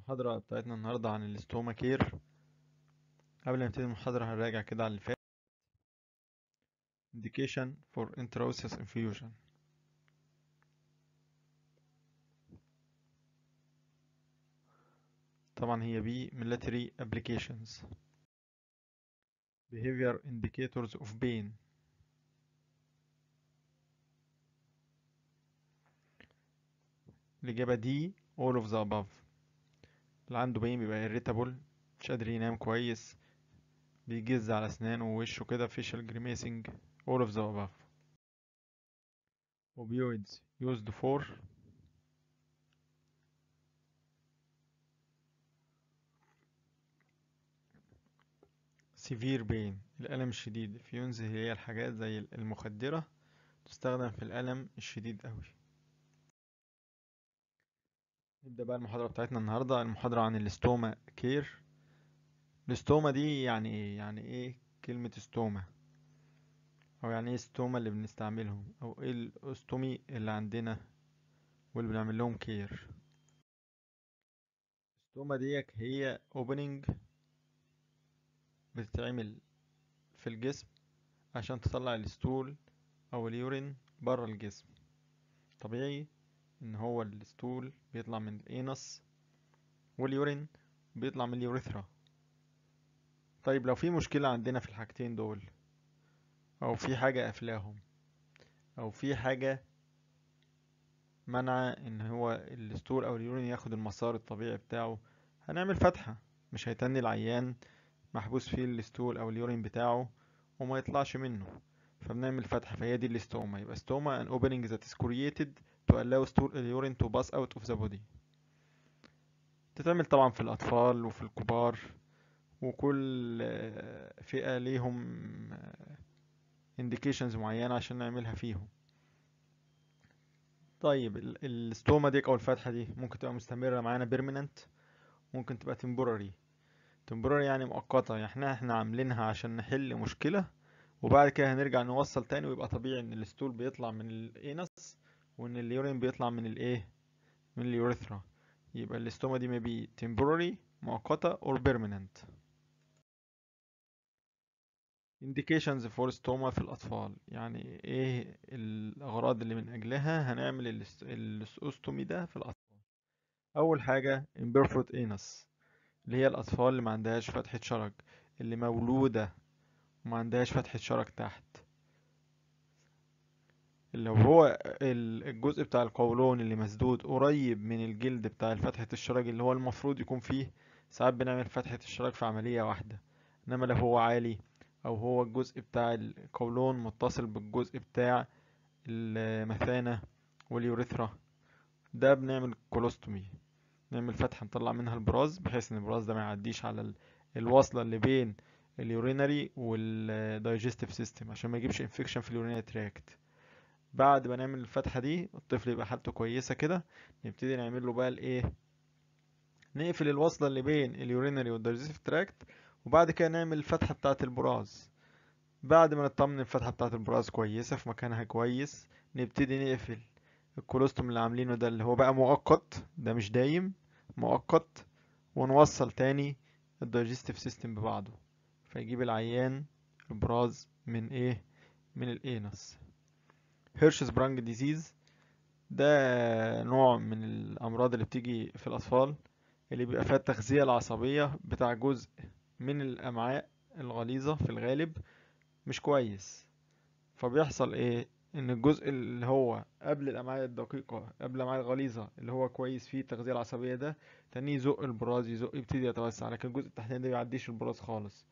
المحاضرة بتاعتنا النهاردة عن الاستوما كير قبل ما نبتدي المحاضرة هنراجع كده على اللي فات indication for intraosseous infusion طبعا هي بي military applications behavior indicators of pain الإجابة دي all of the above اللي عنده باين بيبقى irritable مش قادر ينام كويس بيجز على اسنانه ووشه كده facial grimacing all of the above opioids used for severe pain الألم الشديد فيونز هي الحاجات زي المخدرة تستخدم في الألم الشديد أوي نبدأ بقى المحاضرة بتاعتنا النهاردة المحاضرة عن الاستوما كير الاستوما دي يعني ايه يعني ايه كلمة استوما او يعني ايه استوما اللي بنستعملهم او ايه الاستومي اللي عندنا واللي بنعمل لهم كير الاستوما ديك هي اوبننج بتتعمل في الجسم عشان تطلع الاستول او اليورين بره الجسم طبيعي ان هو الستول بيطلع من الانس واليورين بيطلع من اليوريثرا طيب لو في مشكلة عندنا في الحاجتين دول او في حاجة قافلاهم او في حاجة منع ان هو الستول او اليورين ياخد المسار الطبيعي بتاعه هنعمل فتحة مش هيتني العيان محبوس فيه الستول او اليورين بتاعه وما يطلعش منه فبنعمل فتحة فهي دي الستوما يبقى ستوما ان opening that is created to allow urine to pass out of the body تتعمل طبعا في الأطفال وفي الكبار وكل آه، فئة ليهم آه، indications معينة عشان نعملها فيهم طيب الستوما ديك أو الفتحة دي ممكن تبقى مستمرة معانا permanent ممكن تبقى temporary temporary يعني مؤقتة يعني احنا احنا عاملينها عشان نحل مشكلة وبعد كده هنرجع نوصل تاني ويبقى طبيعي ان الستول بيطلع من الانس وان اليورين بيطلع من الايه من اليوريثرا يبقى الاستوما دي ما بي temporary مؤقتة or permanent indications for stoma في الأطفال يعني ايه الأغراض اللي من أجلها هنعمل الاستومي ده في الأطفال أول حاجة imperfect anus اللي هي الأطفال اللي ما عندهاش فتحة شرج اللي مولودة وما عندهاش فتحة شرج تحت لو هو الجزء بتاع القولون اللي مسدود قريب من الجلد بتاع فتحة الشراج اللي هو المفروض يكون فيه ساعات بنعمل فتحة الشراج في عملية واحدة انما لو هو عالي او هو الجزء بتاع القولون متصل بالجزء بتاع المثانة واليوريثرا ده بنعمل كولوستومي نعمل فتحة نطلع منها البراز بحيث ان البراز ده ما يعديش على الوصلة اللي بين اليورينري والدايجستيف سيستم عشان ما يجيبش انفكشن في اليورينري تراكت بعد ما نعمل الفتحة دي الطفل يبقى حالته كويسة كده نبتدي نعمل له بقى الايه نقفل الوصلة اللي بين اليورينري والدايجستيف تراكت وبعد كده نعمل الفتحة بتاعة البراز بعد ما نطمن الفتحة بتاعة البراز كويسة في مكانها كويس نبتدي نقفل الكولوستوم اللي عاملينه ده اللي هو بقى مؤقت ده مش دايم مؤقت ونوصل تاني الدايجستيف سيستم ببعضه فيجيب العيان البراز من ايه من الانس برانج ديزيز ده نوع من الأمراض اللي بتيجي في الأطفال اللي بيبقى فيها التغذية العصبية بتاع جزء من الأمعاء الغليظة في الغالب مش كويس فبيحصل ايه ان الجزء اللي هو قبل الأمعاء الدقيقة قبل الأمعاء الغليظة اللي هو كويس فيه التغذية العصبية ده تاني يزق البراز يزق يبتدي يتوسع لكن الجزء التحتاني ده مبيعديش البراز خالص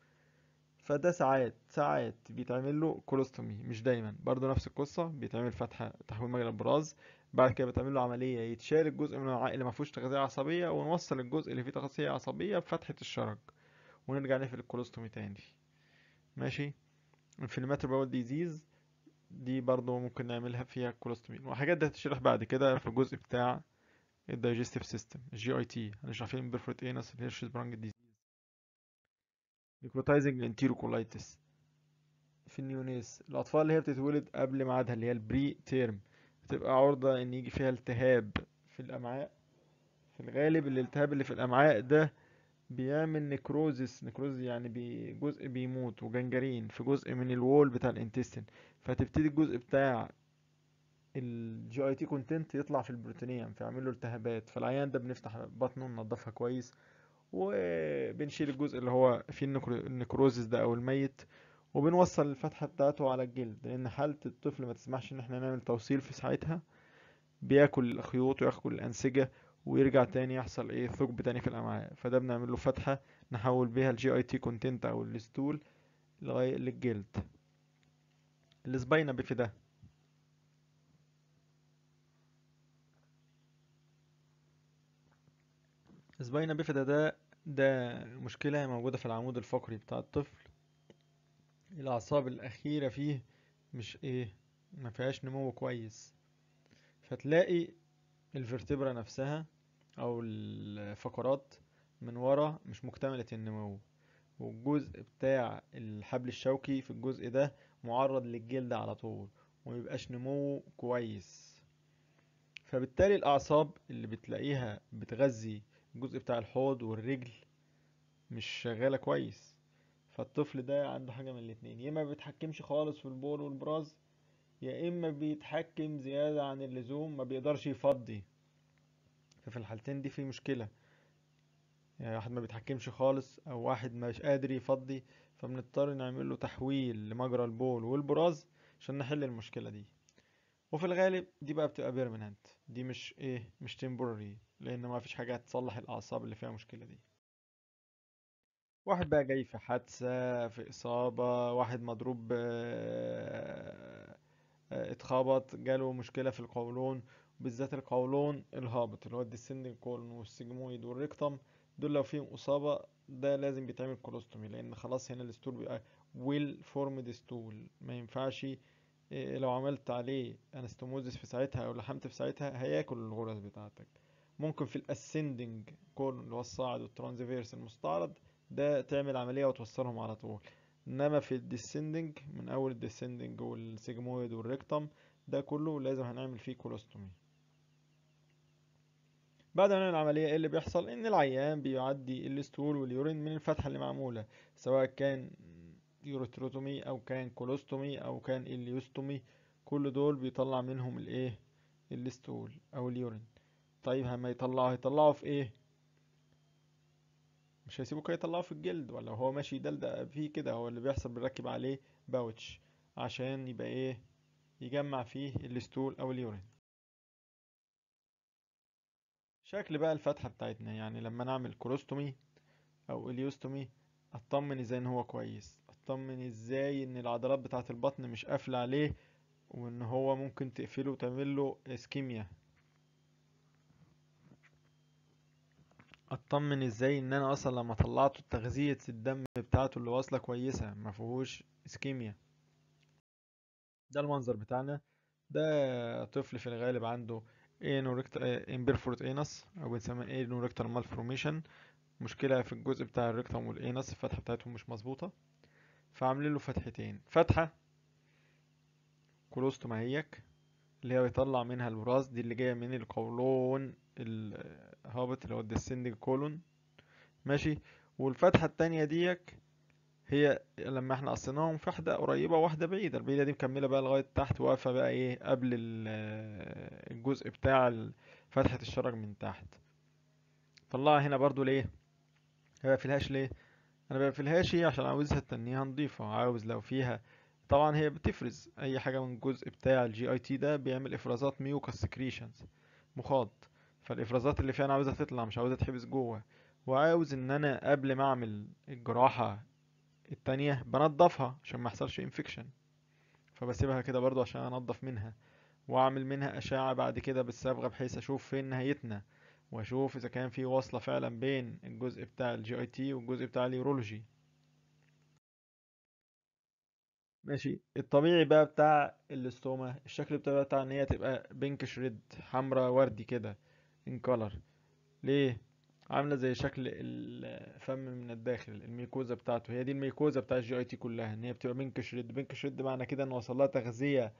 فده ساعات ساعات بيتعمل له كولوستومي مش دايما برضه نفس القصه بيتعمل فتحه تحويل مجرى البراز بعد كده بتعمل له عمليه يتشال الجزء من الوعاء اللي ما فيهوش تغذيه عصبيه ونوصل الجزء اللي فيه تغذيه عصبيه بفتحه الشرج ونرجع نقفل الكولوستومي تاني ماشي انفلاماتوري باول ديزيز دي برضه ممكن نعملها فيها كولوستومي وحاجات دي هتشرح بعد كده في الجزء بتاع الدايجستيف سيستم الجي اي تي هنشرح فيه امبرفورت انس إيه، الهيرشيز برانج ديزيز نيكروتايزنج انتيروكولايتس في النيونيس الاطفال اللي هي بتتولد قبل ميعادها اللي هي البري تيرم بتبقى عرضة ان يجي فيها التهاب في الامعاء في الغالب الالتهاب اللي في الامعاء ده بيعمل نكروزس نكروز يعني بي جزء بيموت وجنجرين في جزء من الوول بتاع الانتستين فتبتدي الجزء بتاع الجي اي تي كونتنت يطلع في البروتينيوم فيعمل له التهابات فالعيان ده بنفتح بطنه ننضفها كويس وبنشيل الجزء اللي هو فيه النكروزس ده او الميت وبنوصل الفتحة بتاعته على الجلد لان حالة الطفل ما تسمحش ان احنا نعمل توصيل في ساعتها بياكل الخيوط وياكل الانسجة ويرجع تاني يحصل ايه ثقب تاني في الامعاء فده بنعمل له فتحة نحول بيها الجي اي تي كونتنت او الستول لغاية للجلد السباينا ده سباينا بيفيدا ده ده مشكلة موجودة في العمود الفقري بتاع الطفل الأعصاب الأخيرة فيه مش إيه ما فيهاش نمو كويس فتلاقي الفرتبرا نفسها أو الفقرات من ورا مش مكتملة النمو والجزء بتاع الحبل الشوكي في الجزء ده معرض للجلد على طول وميبقاش نموه كويس فبالتالي الأعصاب اللي بتلاقيها بتغذي الجزء بتاع الحوض والرجل مش شغالة كويس فالطفل ده عنده حاجة من الاتنين يا اما بيتحكمش خالص في البول والبراز يا اما بيتحكم زيادة عن اللزوم ما بيقدرش يفضي ففي الحالتين دي في مشكلة يعني واحد ما بيتحكمش خالص او واحد مش قادر يفضي فبنضطر نعمل له تحويل لمجرى البول والبراز عشان نحل المشكلة دي وفي الغالب دي بقى بتبقى بيرمننت دي مش ايه مش تمبوري لان ما فيش حاجه هتصلح الاعصاب اللي فيها مشكله دي واحد بقى جاي في حادثه في اصابه واحد مضروب آه، آه، اتخبط جاله مشكله في القولون بالذات القولون الهابط اللي هو الديسندنج كولون والسيجمويد والريكتم دول لو فيهم اصابه ده لازم بيتعمل كولوستومي لان خلاص هنا الستول بيبقى ويل فورمد ستول ما ينفعش إيه، لو عملت عليه انستوموزيس في ساعتها او لحمت في ساعتها هياكل الغرز بتاعتك ممكن في الاسندنج كون اللي هو الصاعد والترانزفيرس المستعرض ده تعمل عملية وتوصلهم على طول انما في الديسندنج من اول الديسندنج والسيجمويد والريكتم ده كله لازم هنعمل فيه كولوستومي بعد ما نعمل العملية ايه اللي بيحصل ان العيان بيعدي الستول واليورين من الفتحة اللي معمولة سواء كان يوريثروتومي او كان كولوستومي او كان اليوستومي كل دول بيطلع منهم الايه الستول او اليورين طيب هما يطلعوا هيطلعوا في ايه مش هيسيبوه كده يطلعه في الجلد ولا هو ماشي يدلدق فيه كده هو اللي بيحصل بنركب عليه باوتش عشان يبقى ايه يجمع فيه الستول او اليورين شكل بقى الفتحة بتاعتنا يعني لما نعمل كولوستومي او اليوستومي اطمن ازاي ان هو كويس تطمن ازاي ان العضلات بتاعة البطن مش قافلة عليه وان هو ممكن تقفله وتعمل له اسكيميا اطمن ازاي ان انا اصلا لما طلعته تغذية الدم بتاعته اللي واصلة كويسة مفيهوش اسكيميا ده المنظر بتاعنا ده طفل في الغالب عنده امبيرفورت اينس او بنسميه انوركتال مالفورميشن مشكلة في الجزء بتاع الريكتوم والانس الفتحة بتاعتهم مش مظبوطة فعاملين له فتحتين فتحة هيك اللي هي بيطلع منها البراز دي اللي جاية من القولون الهابط اللي هو الديسندنج كولون ماشي والفتحة التانية ديك هي لما احنا قصيناهم في واحدة قريبة وواحدة بعيدة البعيدة دي مكملة بقى لغاية تحت واقفة بقى ايه قبل الجزء بتاع فتحة الشرج من تحت طلعها هنا برضو ليه هي الهاش ليه انا بقفلهاش عشان عاوزها تنيها نضيفة عاوز لو فيها طبعا هي بتفرز اي حاجة من الجزء بتاع الجي اي تي ده بيعمل افرازات ميوكس سكريشنز مخاض فالافرازات اللي فيها انا عاوزها تطلع مش عاوزها تحبس جوه وعاوز ان انا قبل ما اعمل الجراحة التانية بنضفها عشان ما يحصلش انفكشن فبسيبها كده برضو عشان انضف منها واعمل منها اشعة بعد كده بالصبغة بحيث اشوف فين نهايتنا واشوف اذا كان في وصلة فعلا بين الجزء بتاع الجي اي تي والجزء بتاع اليورولوجي ماشي الطبيعي بقى بتاع الاستوما الشكل بتاع بتاع ان هي تبقى بينكش ريد حمرا وردي كده ان كولر ليه عامله زي شكل الفم من الداخل الميكوزا بتاعته هي دي الميكوزا بتاع الجي اي تي كلها ان هي بتبقى بينكش ريد بينكش ريد معنى كده ان وصل لها تغذيه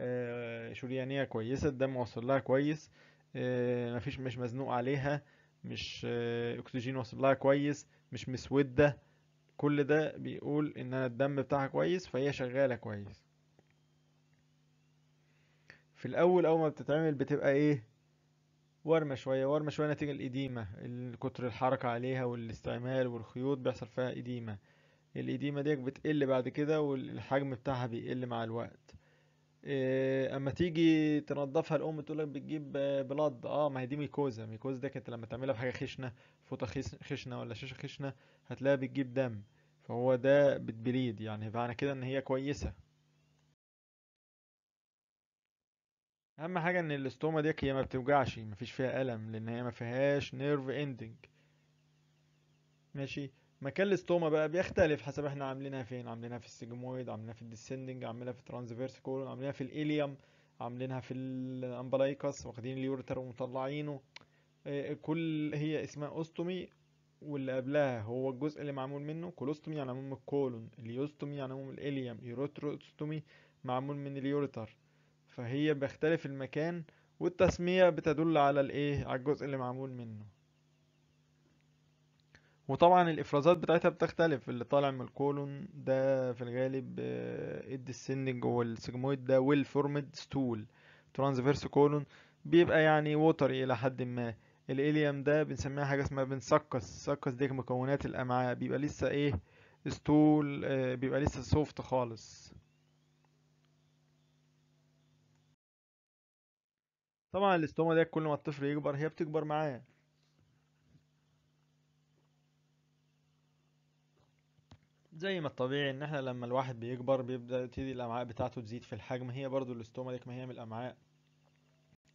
آه، شريانيه كويسه الدم وصل لها كويس آه، مفيش مش مزنوق عليها مش آه، اكسجين واصل لها كويس مش مسوده كل ده بيقول ان انا الدم بتاعها كويس فهي شغاله كويس في الاول اول ما بتتعمل بتبقى ايه ورمه شويه ورمه شويه نتيجه الاديمه كتر الحركه عليها والاستعمال والخيوط بيحصل فيها اديمه الاديمه ديك بتقل بعد كده والحجم بتاعها بيقل مع الوقت إيه، اما تيجي تنضفها الام تقول لك بتجيب بلاد اه ما هي دي ميكوزا ميكوزا ده كانت لما تعملها في حاجه خشنه فوطه خشنه ولا شاشه خشنه هتلاقيها بتجيب دم فهو ده بتبليد يعني معنى كده ان هي كويسه اهم حاجه ان الاستوما دي هي ما بتوجعش مفيش فيها الم لان هي ما فيهاش نيرف اندنج ماشي مكان الاستوما بقى بيختلف حسب احنا عاملينها فين عاملينها في السيجمويد عاملينها في الديسندنج عاملينها في الترانسفيرس كولون عاملينها في الاليوم عاملينها في الامبلايكس واخدين اليورتر ومطلعينه آه، كل هي اسمها اوستومي واللي قبلها هو الجزء اللي معمول منه كولوستومي يعني معمول من الكولون اليوستومي يعني معمول من الاليوم يوروتروستومي معمول من اليورتر فهي بيختلف المكان والتسمية بتدل على الايه على الجزء اللي معمول منه وطبعا الافرازات بتاعتها بتختلف اللي طالع من الكولون ده في الغالب آه، الديسندنج والسيجمويد ده ويل فورمد ستول ترانزفيرس كولون بيبقى يعني ووتري الى حد ما الاليم ده بنسميها حاجه اسمها بنسكس سكس دي مكونات الامعاء بيبقى لسه ايه ستول آه، بيبقى لسه سوفت خالص طبعا الاستوما ده كل ما الطفل يكبر هي بتكبر معاه زي ما الطبيعي ان احنا لما الواحد بيكبر بيبدأ تبتدي الامعاء بتاعته تزيد في الحجم هي برضو الاستوماليك ما هي من الامعاء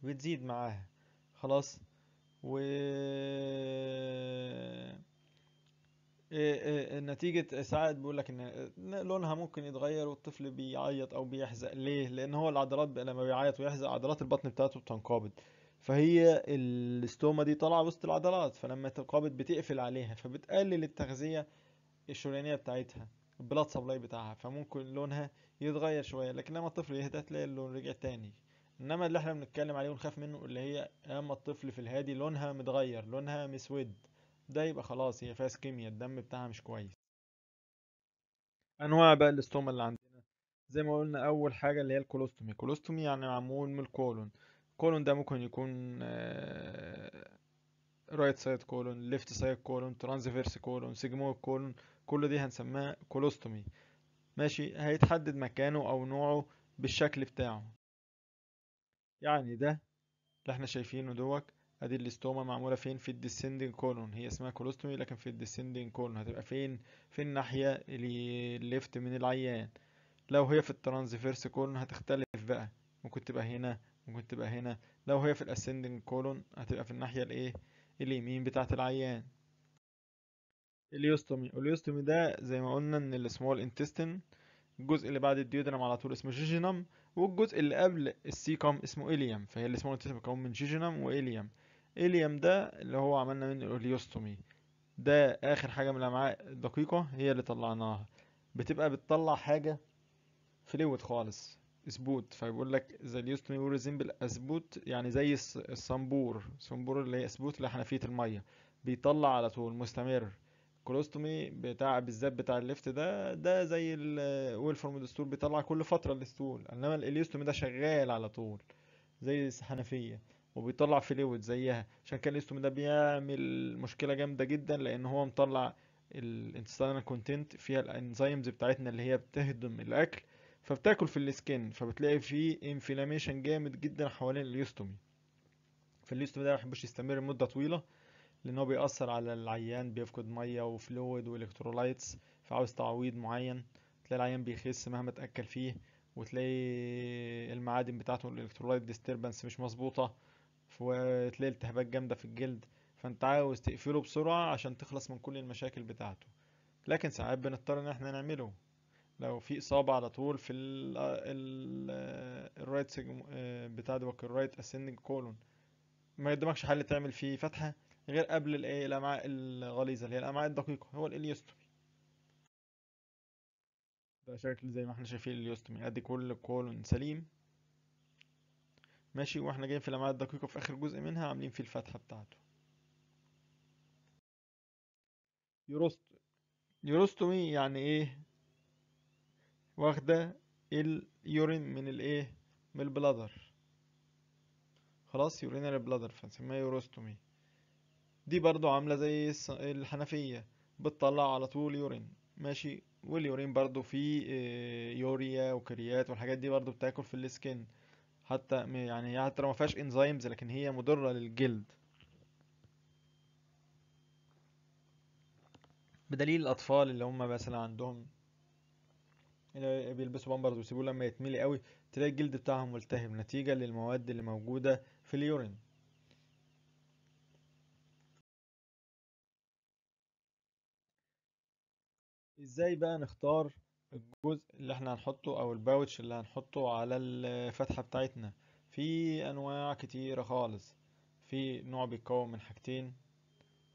بتزيد معاها خلاص و إيه، إيه، إيه، نتيجة ساعات بيقول لك ان لونها ممكن يتغير والطفل بيعيط او بيحزق ليه؟ لان هو العضلات لما بيعيط ويحزق عضلات البطن بتاعته بتنقبض فهي الاستوما دي طالعة وسط العضلات فلما تنقبض بتقفل عليها فبتقلل التغذية الشريانية بتاعتها البلاد سبلاي بتاعها فممكن لونها يتغير شوية لكن لما الطفل يهدى تلاقي اللون رجع تاني انما اللي احنا بنتكلم عليه ونخاف منه اللي هي اما الطفل في الهادي لونها متغير لونها مسود ده يبقى خلاص هي فيها سكيميا الدم بتاعها مش كويس انواع بقى الاستوما اللي عندنا زي ما قلنا اول حاجه اللي هي الكولوستومي كولوستومي يعني معمول من الكولون الكولون ده ممكن يكون رايت سايد كولون ليفت سايد كولون ترانزفيرس كولون سيجمويد كولون كل دي هنسميها كولوستومي ماشي هيتحدد مكانه او نوعه بالشكل بتاعه يعني ده اللي احنا شايفينه دوك ادي الاستوما معموله فين في الديسندنج كولون هي اسمها كولوستومي لكن في الديسندنج كولون هتبقى فين في الناحيه الليفت من العيان لو هي في الترانزفيرس كولون هتختلف بقى ممكن تبقى هنا ممكن تبقى هنا لو هي في الاسندنج كولون هتبقى في الناحيه الايه اليمين بتاعه العيان اليوستومي اليوستومي ده زي ما قلنا ان السمول انتستين الجزء اللي بعد الديودرم على طول اسمه جيجينم والجزء اللي قبل السيكم اسمه إليم فهي السمول انتستين مكون من جيجينم واليوم اليوم ده اللي هو عملنا منه اليوستومي ده آخر حاجة من الأمعاء الدقيقة هي اللي طلعناها بتبقى بتطلع حاجة فلويد خالص اسبوت فبيقول لك ذا اليوستومي ريزيمبل اسبوت يعني زي الصنبور الصنبور اللي هي اسبوت اللي فيه الميه بيطلع على طول مستمر كولوستومي بتاع بالذات بتاع الليفت ده ده زي فورم دستور بيطلع كل فتره الاستول انما الاليستومي ده شغال على طول زي الحنفيه وبيطلع فلويد زيها عشان كده الاليستومي ده بيعمل مشكله جامده جدا لان هو مطلع الانتستينال كونتنت فيها الانزيمز بتاعتنا اللي هي بتهضم الاكل فبتاكل في السكن فبتلاقي فيه انفلاميشن جامد جدا حوالين الاليوستومي فالليستومي ده ما يحبش يستمر مده طويله لأنه بيأثر على العيان بيفقد مية وفلويد وإلكترولايتس فعاوز تعويض معين تلاقي العيان بيخس مهما تأكل فيه وتلاقي المعادن بتاعته الإلكترولايت ديستربنس مش مظبوطة وتلاقي التهابات جامدة في الجلد فأنت عاوز تقفله بسرعة عشان تخلص من كل المشاكل بتاعته لكن ساعات بنضطر إن احنا نعمله لو في إصابة على طول في ال ال الرايت آه، بتاع دوك الرايت اسندنج كولون ما يقدمكش حل تعمل فيه فتحة غير قبل الايه الامعاء الغليظه اللي هي الامعاء الدقيقه هو الاليوستومي ده شكل زي ما احنا شايفين اليوستومي ادي كل الكولون سليم ماشي واحنا جايين في الامعاء الدقيقه في اخر جزء منها عاملين فيه الفتحه بتاعته يوروست يوروستومي يعني ايه واخده اليورين من الايه من البلادر خلاص يورينال بلادر فنسميها يوروستومي دي برضو عاملة زي الحنفية بتطلع على طول يورين ماشي واليورين برضو فيه آه، يوريا وكريات والحاجات دي برضو بتاكل في السكن حتى يعني هي حتى لو مفيهاش انزيمز لكن هي مضرة للجلد بدليل الاطفال اللي هم مثلا عندهم اللي بيلبسوا بامبرز ويسيبوه لما يتملي قوي تلاقي الجلد بتاعهم ملتهب نتيجة للمواد اللي موجودة في اليورين ازاي بقى نختار الجزء اللي احنا هنحطه او الباوتش اللي هنحطه على الفتحة بتاعتنا في انواع كتيرة خالص في نوع بيتكون من حاجتين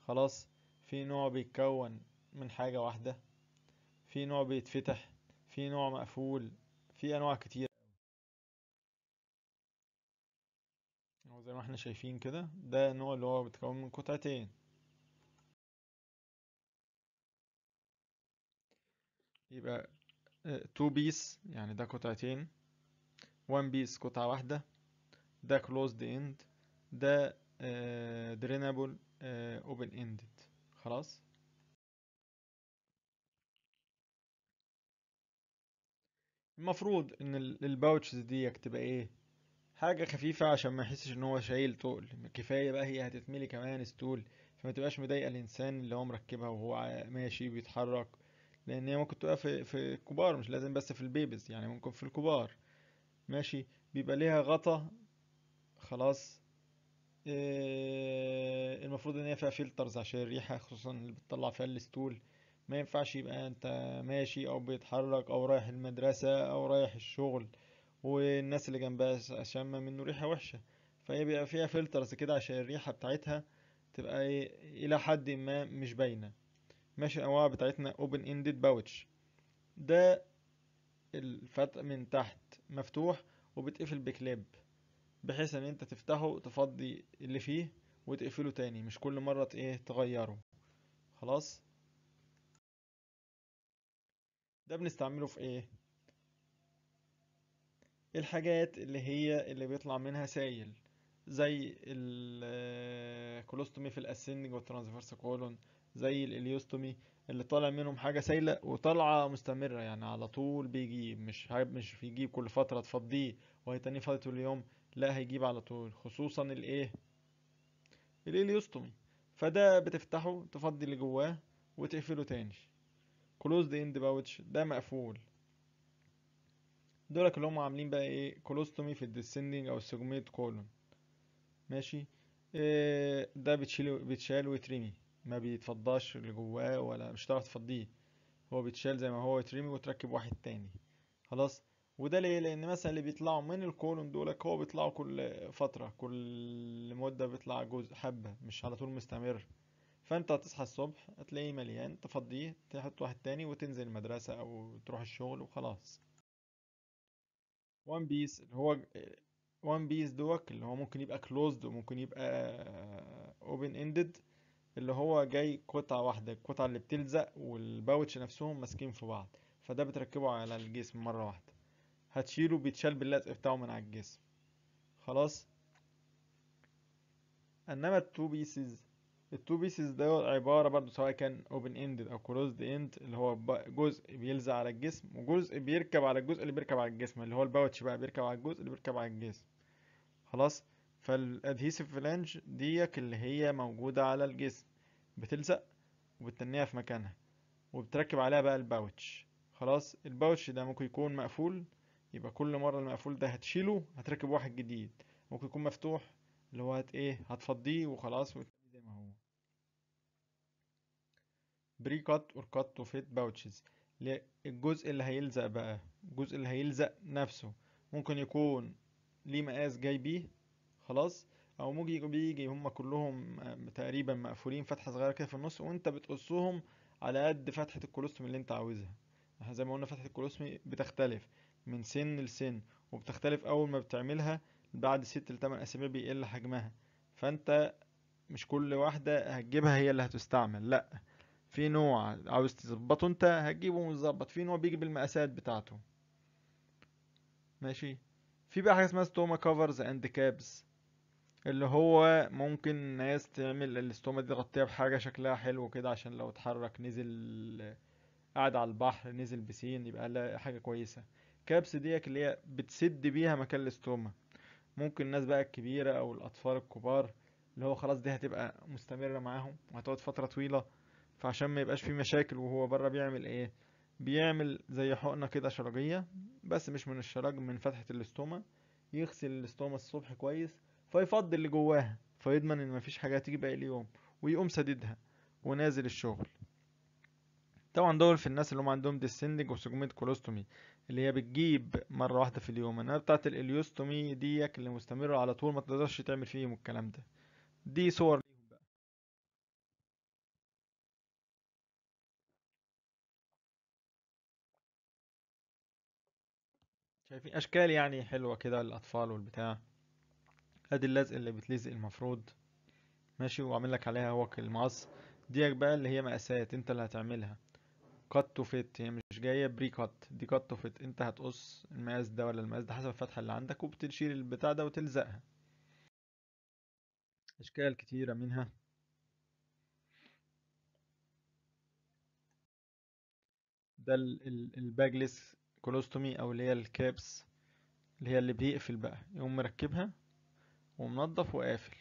خلاص في نوع بيتكون من حاجة واحدة في نوع بيتفتح في نوع مقفول في انواع كتير زي ما احنا شايفين كده ده نوع اللي هو بيتكون من قطعتين يبقى 2 آه، بيس يعني ده قطعتين 1 بيس قطعة واحدة ده كلوزد اند ده درينابل آه، اوبن آه، ended خلاص المفروض ان الباوتشز دي تبقى ايه حاجه خفيفه عشان ما يحسش ان هو شايل تقل كفايه بقى هي هتتملي كمان ستول فما تبقاش مضايقه الانسان اللي هو مركبها وهو ماشي بيتحرك لان هي ممكن تبقى في في الكبار مش لازم بس في البيبيز يعني ممكن في الكبار ماشي بيبقى ليها غطا خلاص إيه المفروض ان هي فيها فلترز عشان الريحه خصوصا اللي بتطلع فيها الستول ما ينفعش يبقى انت ماشي او بيتحرك او رايح المدرسه او رايح الشغل والناس اللي جنبها شامه منه ريحه وحشه فهي بيبقى فيها فلترز كده عشان الريحه بتاعتها تبقى ايه الى حد ما مش باينه ماشي الانواع بتاعتنا open ended pouch ده الفتح من تحت مفتوح وبتقفل بكلاب بحيث ان انت تفتحه تفضي اللي فيه وتقفله تاني مش كل مرة ايه تغيره خلاص ده بنستعمله في ايه الحاجات اللي هي اللي بيطلع منها سايل زي الكولوستومي آه، في الاسندنج والترانسفيرس كولون زي الاليوستومي اللي طالع منهم حاجه سايله وطالعه مستمره يعني على طول بيجيب مش مش بيجيب كل فتره تفضيه تاني فتره اليوم لا هيجيب على طول خصوصا الايه الاليوستومي فده بتفتحه تفضي اللي جواه وتقفله تاني كلوزد اند باوتش ده مقفول دولك اللي هم عاملين بقى ايه كلوستومي في الديسندنج او السجميت كولون ماشي آه، ده بتشيل بتشال ويترمي ما بيتفضاش اللي جواه ولا مش هتعرف تفضيه هو بيتشال زي ما هو يترمي وتركب واحد تاني خلاص وده ليه لان مثلا اللي بيطلعوا من الكولون دولك هو بيطلعوا كل فتره كل مده بيطلع جزء حبه مش على طول مستمر فانت هتصحى الصبح هتلاقيه مليان تفضيه تحط واحد تاني وتنزل المدرسه او تروح الشغل وخلاص وان بيس اللي هو وان بيس دوك اللي هو ممكن يبقى كلوزد وممكن يبقى اوبن اندد اللي هو جاي قطعة واحدة القطعة اللي بتلزق والباوتش نفسهم ماسكين في بعض فده بتركبه على الجسم مرة واحدة هتشيله بيتشال باللزق بتاعه من على الجسم خلاص انما التو بيسز التو بيسز ده عبارة برضو سواء كان اوبن اند او كلوزد اند اللي هو جزء بيلزق على الجسم وجزء بيركب على الجزء اللي بيركب على الجسم اللي هو الباوتش بقى بيركب على الجزء اللي بيركب على الجسم خلاص فالادهيسيف فلانج ديك اللي هي موجودة على الجسم بتلزق وبتنيها في مكانها وبتركب عليها بقى الباوتش خلاص الباوتش ده ممكن يكون مقفول يبقى كل مرة المقفول ده هتشيله هتركب واحد جديد ممكن يكون مفتوح اللي هو هت ايه هتفضيه وخلاص زي ما هو بري كات اور كات وفيت باوتشز الجزء اللي هيلزق بقى الجزء اللي هيلزق نفسه ممكن يكون ليه مقاس جاي بيه خلاص او موجي بيجي هم كلهم آه، تقريبا مقفولين فتحه صغيره كده في النص وانت بتقصهم على قد فتحه الكولوستوم اللي انت عاوزها يعني زي ما قلنا فتحه الكولوستوم بتختلف من سن لسن وبتختلف اول ما بتعملها بعد ست لتمن اسابيع بيقل حجمها فانت مش كل واحده هتجيبها هي اللي هتستعمل لا في نوع عاوز تظبطه انت هتجيبه ومتظبط في نوع بيجي بالمقاسات بتاعته ماشي في بقى حاجه اسمها ستوما كفرز اند كابس اللي هو ممكن ناس تعمل الاستومة دي تغطيها بحاجة شكلها حلو كده عشان لو اتحرك نزل قاعد على البحر نزل بسين يبقى لها حاجة كويسة كابس ديك اللي هي بتسد بيها مكان الاستومة ممكن الناس بقى الكبيرة أو الأطفال الكبار اللي هو خلاص دي هتبقى مستمرة معاهم وهتقعد فترة طويلة فعشان ما يبقاش في مشاكل وهو بره بيعمل ايه بيعمل زي حقنة كده شرجية بس مش من الشرج من فتحة الاستومة يغسل الاستومة الصبح كويس فيفضي اللي جواها فيضمن ان مفيش حاجه تيجي باقي اليوم ويقوم سددها ونازل الشغل طبعا دول في الناس اللي هم عندهم ديسندنج وسجمنت كولوستومي اللي هي بتجيب مرة واحدة في اليوم انما بتاعة الاليوستومي ديك اللي مستمرة على طول ما تقدرش تعمل فيهم الكلام ده دي صور شايفين اشكال يعني حلوة كده للاطفال والبتاع ادي اللزق اللي بتلزق المفروض ماشي وعامل لك عليها هوك المقص ديك بقى اللي هي مقاسات انت اللي هتعملها كات تو فيت هي مش جايه بري كات دي كات تو فيت انت هتقص المقاس ده ولا المقاس ده حسب الفتحه اللي عندك وبتشيل البتاع ده وتلزقها اشكال كتيره منها ده الباجلس كولوستومي او اللي هي الكابس اللي هي اللي بيقفل بقى يقوم مركبها ومنضف وقافل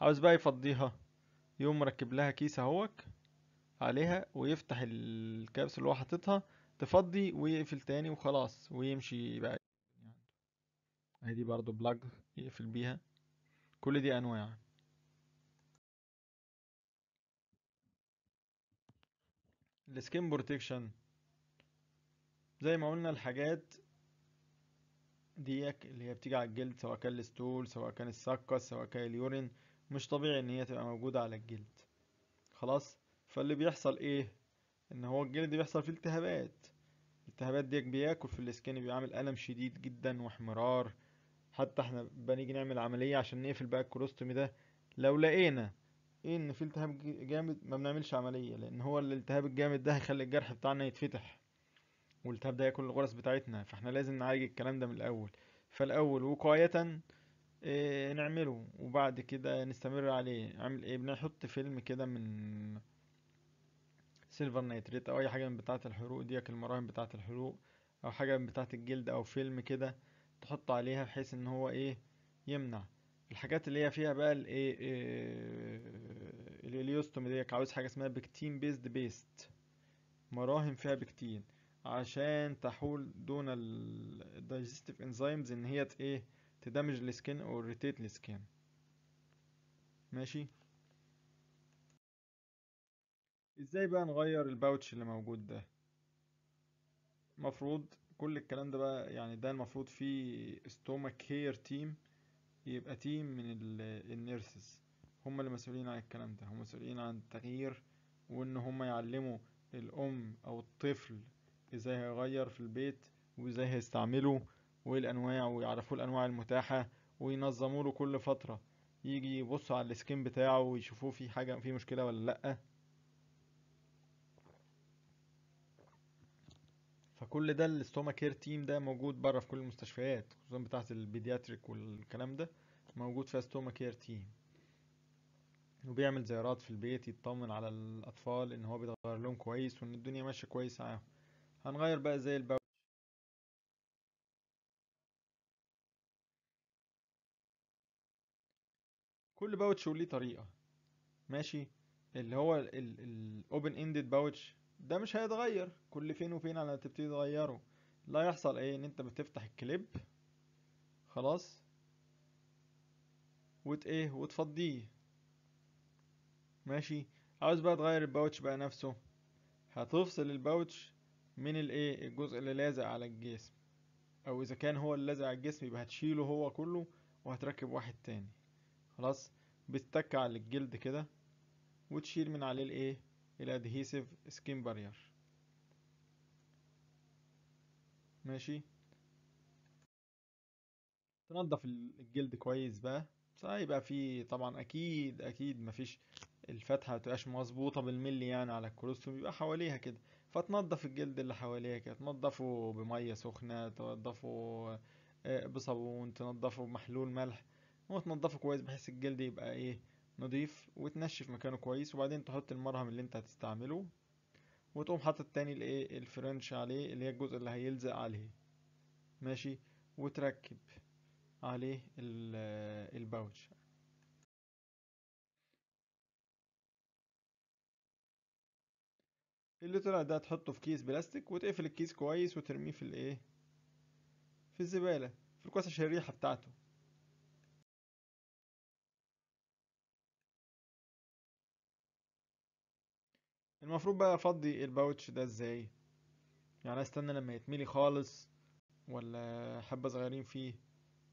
عاوز بقى يفضيها يقوم مركب لها كيس اهوك عليها ويفتح الكبس اللي هو حاططها تفضي ويقفل تاني وخلاص ويمشي بقى ادي برضو بلاج يقفل بيها كل دي انواع السكين بروتكشن زي ما قلنا الحاجات ديك اللي هي بتيجي على الجلد سواء كان الستول سواء كان السكس سواء كان اليورين مش طبيعي ان هي تبقى موجودة على الجلد خلاص فاللي بيحصل ايه ان هو الجلد بيحصل فيه التهابات التهابات ديك بياكل في السكين بيعمل الم شديد جدا واحمرار حتى احنا بنيجي نعمل عملية عشان نقفل بقى الكروستومي ده لو لقينا ان في التهاب جامد ما بنعملش عملية لان هو الالتهاب الجامد ده هيخلي الجرح بتاعنا يتفتح والتهاب ده ياكل الغرز بتاعتنا فاحنا لازم نعالج الكلام ده من الاول فالاول وقايه آه، نعمله وبعد كده نستمر عليه عمل ايه بنحط فيلم كده من سيلفر نيتريت او اي حاجه من بتاعه الحروق ديك المراهم بتاعه الحروق او حاجه من بتاعه الجلد او فيلم كده تحط عليها بحيث ان هو ايه يمنع الحاجات اللي هي فيها بقى الايه آه، الاليوستوم ديك عاوز حاجه اسمها بكتين بيست بيست مراهم فيها بكتين عشان تحول دون الدايجستيف انزيمز ان هي ايه تدمج السكين او ريتيت السكين ماشي ازاي بقى نغير الباوتش اللي موجود ده مفروض كل الكلام ده بقى يعني ده المفروض فيه ستومك كير تيم يبقى تيم من النيرسز هم اللي مسؤولين عن الكلام ده هم مسؤولين عن التغيير وان هم يعلموا الام او الطفل ازاي هيغير في البيت وازاي هيستعمله والانواع ويعرفوا الانواع المتاحة وينظموا له كل فترة يجي يبص على السكين بتاعه ويشوفوه في حاجة في مشكلة ولا لأ فكل ده الاستوما كير تيم ده موجود بره في كل المستشفيات خصوصا بتاعة البيدياتريك والكلام ده موجود فيها استوما كير تيم وبيعمل زيارات في البيت يطمن على الأطفال إن هو بيتغير لهم كويس وإن الدنيا ماشية كويس معاهم هنغير بقى زي الباوتش كل باوتش وليه طريقة ماشي اللي هو الاوبن اندد باوتش ده مش هيتغير كل فين وفين على تبتدي تغيره لا يحصل ايه ان انت بتفتح الكليب خلاص وت ايه وتفضيه ماشي عاوز بقى تغير الباوتش بقى نفسه هتفصل الباوتش من الايه الجزء اللي لازق على الجسم او اذا كان هو اللي لازق على الجسم يبقى هتشيله هو كله وهتركب واحد تاني خلاص بتتك على الجلد كده وتشيل من عليه الايه الادهيسيف سكين بارير ماشي تنضف الجلد كويس بقى هيبقى فيه طبعا اكيد اكيد مفيش الفتحه متبقاش مظبوطه بالملي يعني على الكولوستوم يبقى حواليها كده فتنضف الجلد اللي حواليك تنضفه بمية سخنة تنضفه آه، بصابون تنضفه بمحلول ملح وتنضفه كويس بحيث الجلد يبقى ايه نضيف وتنشف مكانه كويس وبعدين تحط المرهم اللي انت هتستعمله وتقوم حاطط تاني الايه الفرنش عليه اللي هي الجزء اللي هيلزق عليه ماشي وتركب عليه آه، الباوتش اللي طلع ده تحطه في كيس بلاستيك وتقفل الكيس كويس وترميه في الايه في الزبالة في الكوسة الشريحة بتاعته المفروض بقى افضي الباوتش ده ازاي يعني استنى لما يتملي خالص ولا حبة صغيرين فيه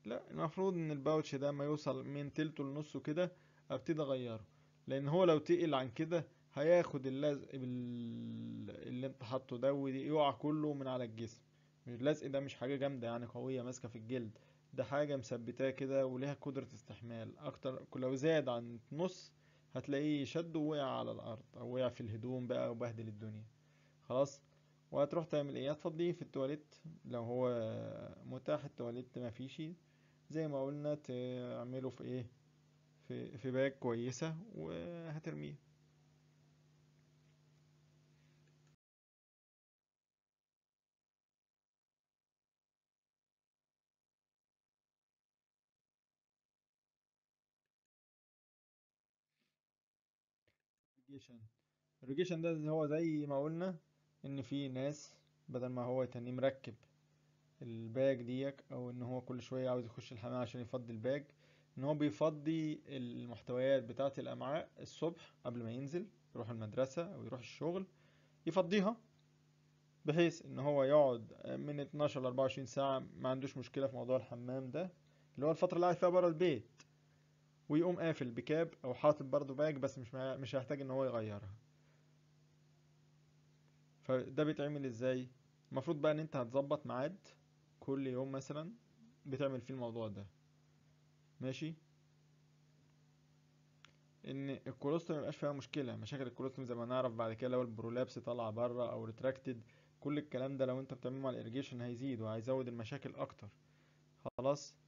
لا المفروض ان الباوتش ده ما يوصل من تلته لنصه كده ابتدي اغيره لان هو لو تقل عن كده هياخد اللزق اللي انت حاطه ده ويقع كله من على الجسم اللزق ده مش حاجة جامدة يعني قوية ماسكة في الجلد ده حاجة مثبتاه كده وليها قدرة استحمال أكتر لو زاد عن نص هتلاقيه شد ووقع على الأرض أو وقع في الهدوم بقى وبهدل الدنيا خلاص وهتروح تعمل ايه هتفضيه في التواليت لو هو متاح التواليت فيش زي ما قلنا تعمله في ايه في, في باك كويسة وهترميه irrigation irrigation ده هو زي ما قلنا ان في ناس بدل ما هو يتني مركب الباج ديك او ان هو كل شوية عاوز يخش الحمام عشان يفضي الباج ان هو بيفضي المحتويات بتاعة الامعاء الصبح قبل ما ينزل يروح المدرسة او يروح الشغل يفضيها بحيث ان هو يقعد من 12 ل 24 ساعة ما عندوش مشكلة في موضوع الحمام ده اللي هو الفترة اللي قاعد فيها بره البيت ويقوم قافل بكاب او حاطط برضو باج بس مش مش هيحتاج ان هو يغيرها فده بيتعمل ازاي المفروض بقى ان انت هتظبط ميعاد كل يوم مثلا بتعمل فيه الموضوع ده ماشي ان الكولوستم ميبقاش فيها مشكله مشاكل الكولوستم زي ما نعرف بعد كده لو البرولابس طالع بره او ريتراكتد كل الكلام ده لو انت بتعمله مع الاريجيشن هيزيد وهيزود المشاكل اكتر خلاص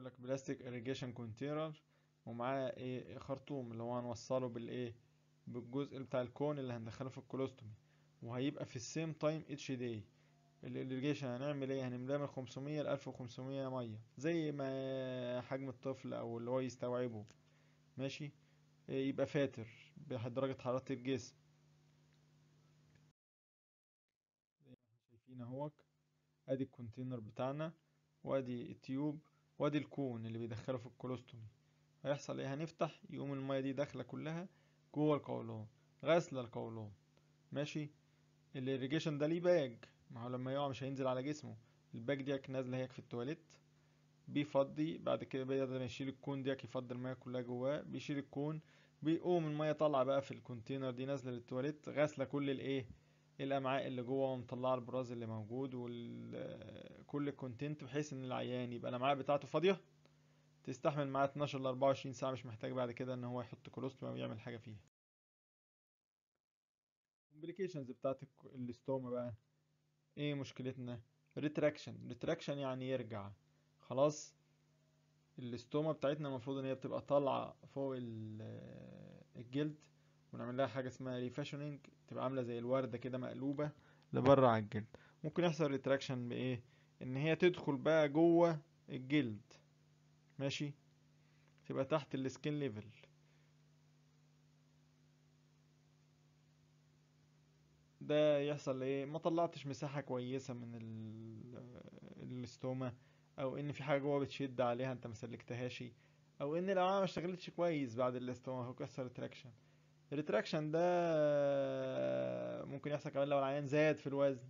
بيقول لك بلاستيك اريجيشن كونتينر ومعاه ايه خرطوم اللي هو هنوصله بالايه بالجزء بتاع الكون اللي هندخله في الكولوستومي وهيبقى في السيم تايم اتش داي الاريجيشن هنعمل ايه هنملاه من 500 ل 1500 ميه زي ما حجم الطفل او اللي هو يستوعبه ماشي إيه يبقى فاتر بدرجه حراره الجسم زي ما احنا شايفين ادي الكونتينر بتاعنا وادي التيوب وادي الكون اللي بيدخله في الكولوستومي هيحصل ايه هنفتح يقوم المية دي داخلة كلها جوه القولون غسل القولون ماشي الاريجيشن ده ليه باج ما هو لما يقع مش هينزل على جسمه الباج ديك نازلة هيك في التواليت بيفضي بعد كده بيقدر يشيل الكون ديك يفضي المية كلها جواه بيشيل الكون بيقوم المية طالعة بقى في الكونتينر دي نازلة للتواليت غاسلة كل الايه إيه الامعاء اللي جوه ومطلعه البراز اللي موجود وكل الكونتنت بحيث ان العيان يبقى الامعاء بتاعته فاضيه تستحمل معاه 12 ل 24 ساعه مش محتاج بعد كده ان هو يحط كولوستوم يعمل حاجه فيها الامبليكيشنز بتاعت الاستوما بقى ايه مشكلتنا ريتراكشن ريتراكشن يعني يرجع خلاص الاستوما بتاعتنا المفروض ان هي بتبقى طالعه فوق الجلد ونعمل لها حاجه اسمها ريفاشونينج تبقى عامله زي الورده كده مقلوبه نعم. لبره على الجلد ممكن يحصل ريتراكشن بايه ان هي تدخل بقى جوه الجلد ماشي تبقى تحت السكين ليفل ده يحصل ايه ما طلعتش مساحه كويسه من الاستوما او ان في حاجه جوه بتشد عليها انت ما سلكتهاش او ان الاوعيه ما اشتغلتش كويس بعد الاستوما فبيحصل ريتراكشن الريتراكشن ده ممكن يحصل كمان لو العيان زاد في الوزن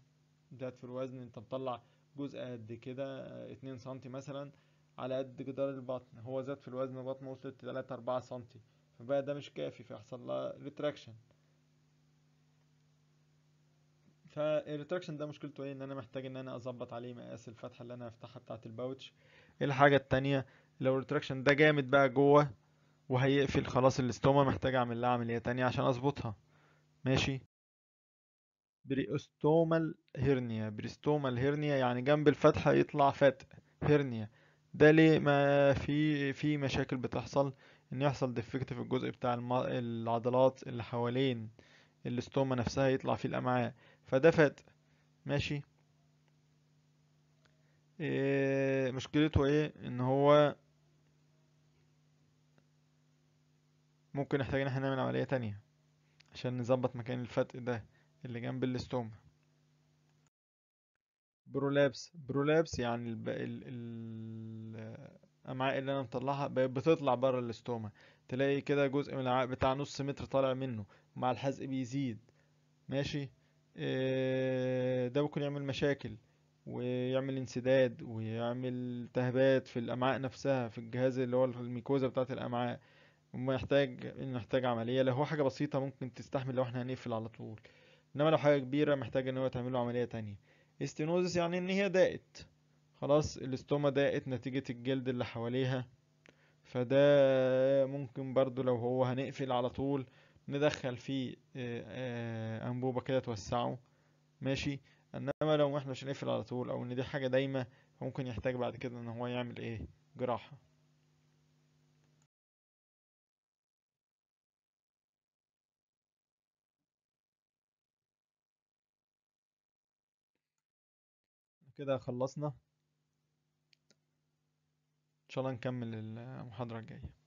زاد في الوزن انت مطلع جزء قد كده اتنين سنتي مثلا على قد جدار البطن هو زاد في الوزن بطنه وصلت تلاتة أربعة سنتي فبقى ده مش كافي فيحصل لها ريتراكشن فالريتراكشن ده مشكلته ايه ان انا محتاج ان انا اظبط عليه مقاس الفتحه اللي انا هفتحها بتاعه الباوتش الحاجه التانية لو الريتراكشن ده جامد بقى جوه وهيقفل خلاص الاستوما محتاج اعمل لها عملية تانية عشان اظبطها ماشي بريستومال هيرنيا بريستومال هيرنيا يعني جنب الفتحة يطلع فتق هيرنيا ده ليه ما في في مشاكل بتحصل ان يحصل ديفكت في الجزء بتاع العضلات اللي حوالين الاستوما نفسها يطلع فيه الامعاء فده فتق ماشي إيه مشكلته ايه ان هو ممكن نحتاج ان احنا نعمل عملية تانية عشان نظبط مكان الفتق ده اللي جنب الاستوما برولابس برولابس يعني الب... ال... الامعاء اللي انا مطلعها بتطلع بره الاستوما تلاقي كده جزء من الامعاء بتاع نص متر طالع منه مع الحزق بيزيد ماشي آه، ده ممكن يعمل مشاكل ويعمل انسداد ويعمل التهابات في الامعاء نفسها في الجهاز اللي هو الميكوزا بتاعه الامعاء ومحتاج محتاج عملية لو هو حاجة بسيطة ممكن تستحمل لو احنا هنقفل على طول انما لو حاجة كبيرة محتاج ان هو تعمل له عملية تانية استينوزس يعني ان هي ضاقت خلاص الاستوما ضاقت نتيجة الجلد اللي حواليها فده ممكن برضو لو هو هنقفل على طول ندخل فيه انبوبة كده توسعه ماشي انما لو احنا مش هنقفل على طول او ان دي حاجة دايمة ممكن يحتاج بعد كده ان هو يعمل ايه جراحة كده خلصنا ان شاء الله نكمل المحاضرة الجاية